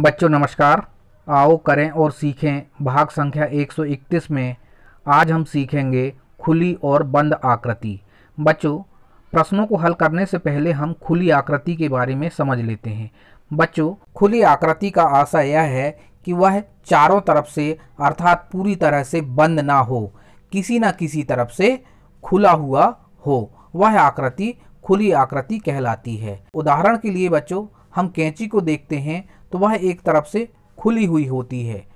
बच्चों नमस्कार आओ करें और सीखें भाग संख्या 131 में आज हम सीखेंगे खुली और बंद आकृति बच्चों प्रश्नों को हल करने से पहले हम खुली आकृति के बारे में समझ लेते हैं बच्चों खुली आकृति का आशा यह है कि वह चारों तरफ से अर्थात पूरी तरह से बंद ना हो किसी न किसी तरफ से खुला हुआ हो वह आकृति खुली आकृति कहलाती है उदाहरण के लिए बच्चों हम कैंची को देखते हैं तो वह एक तरफ से खुली हुई होती है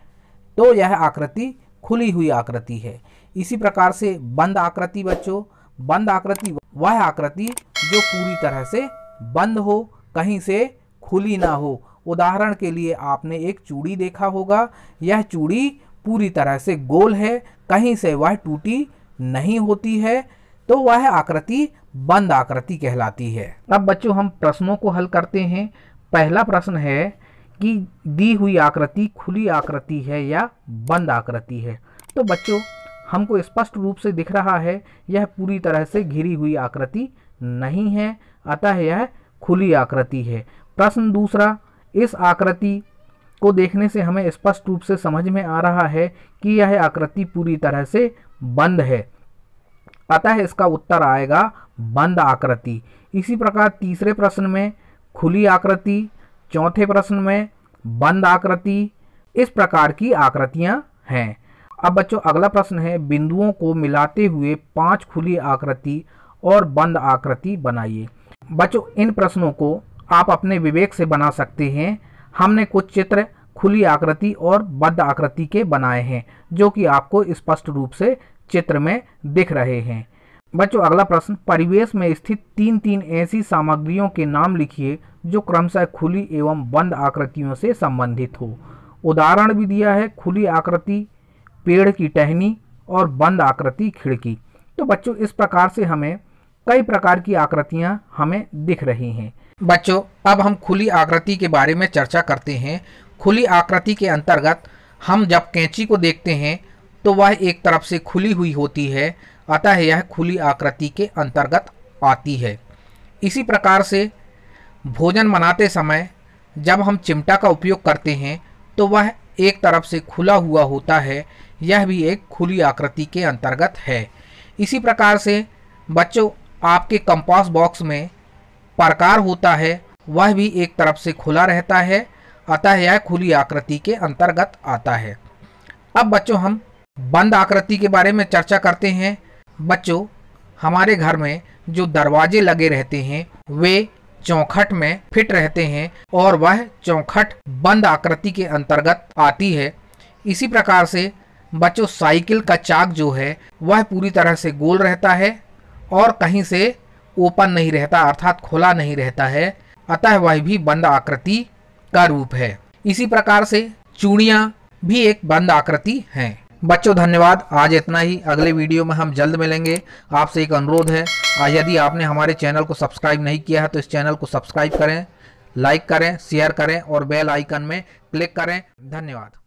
तो यह आकृति खुली हुई आकृति है इसी प्रकार से बंद आकृति बच्चों बंद आकृति वह आकृति जो पूरी तरह से बंद हो कहीं से खुली ना हो उदाहरण के लिए आपने एक चूड़ी देखा होगा यह चूड़ी पूरी तरह से गोल है कहीं से वह टूटी नहीं होती है तो वह आकृति बंद आकृति कहलाती है अब बच्चों हम प्रश्नों को हल करते हैं पहला प्रश्न है कि दी हुई आकृति खुली आकृति है या बंद आकृति है तो बच्चों हमको स्पष्ट रूप से दिख रहा है यह पूरी तरह से घिरी हुई आकृति नहीं है अतः यह खुली आकृति है प्रश्न दूसरा इस आकृति को देखने से हमें स्पष्ट रूप से समझ में आ रहा है कि यह आकृति पूरी तरह से बंद है अतः इसका उत्तर आएगा बंद आकृति इसी प्रकार तीसरे प्रश्न में खुली आकृति चौथे प्रश्न में बंद आकृति इस प्रकार की आकृतियां हैं अब बच्चों अगला प्रश्न है बिंदुओं को मिलाते हुए पांच खुली आकृति और बंद आकृति बनाइए बच्चों इन प्रश्नों को आप अपने विवेक से बना सकते हैं हमने कुछ चित्र खुली आकृति और बद्ध आकृति के बनाए हैं जो कि आपको स्पष्ट रूप से चित्र में दिख रहे हैं बच्चों अगला प्रश्न परिवेश में स्थित तीन तीन ऐसी सामग्रियों के नाम लिखिए जो क्रमशः खुली एवं बंद आकृतियों से संबंधित हो उदाहरण भी दिया है खुली आकृति पेड़ की टहनी और बंद आकृति खिड़की तो बच्चों इस प्रकार से हमें कई प्रकार की आकृतियां हमें दिख रही हैं बच्चों अब हम खुली आकृति के बारे में चर्चा करते हैं खुली आकृति के अंतर्गत हम जब कैंची को देखते हैं तो वह एक तरफ से खुली हुई होती है अतः यह खुली आकृति के अंतर्गत आती है इसी प्रकार से भोजन बनाते समय जब हम चिमटा का उपयोग करते हैं तो वह एक तरफ से खुला हुआ होता है यह भी एक खुली आकृति के अंतर्गत है इसी प्रकार से बच्चों आपके कंपास बॉक्स में प्रकार होता है वह भी एक तरफ से खुला रहता है अतः यह खुली आकृति के अंतर्गत आता है अब बच्चों हम बंद आकृति के बारे में चर्चा करते हैं बच्चों हमारे घर में जो दरवाजे लगे रहते हैं वे चौखट में फिट रहते हैं और वह चौखट बंद आकृति के अंतर्गत आती है इसी प्रकार से बच्चों साइकिल का चाक जो है वह पूरी तरह से गोल रहता है और कहीं से ओपन नहीं रहता अर्थात खुला नहीं रहता है अतः वह भी बंद आकृति का रूप है इसी प्रकार से चूड़ियाँ भी एक बंद आकृति हैं बच्चों धन्यवाद आज इतना ही अगले वीडियो में हम जल्द मिलेंगे आपसे एक अनुरोध है यदि आपने हमारे चैनल को सब्सक्राइब नहीं किया है तो इस चैनल को सब्सक्राइब करें लाइक करें शेयर करें और बेल आइकन में क्लिक करें धन्यवाद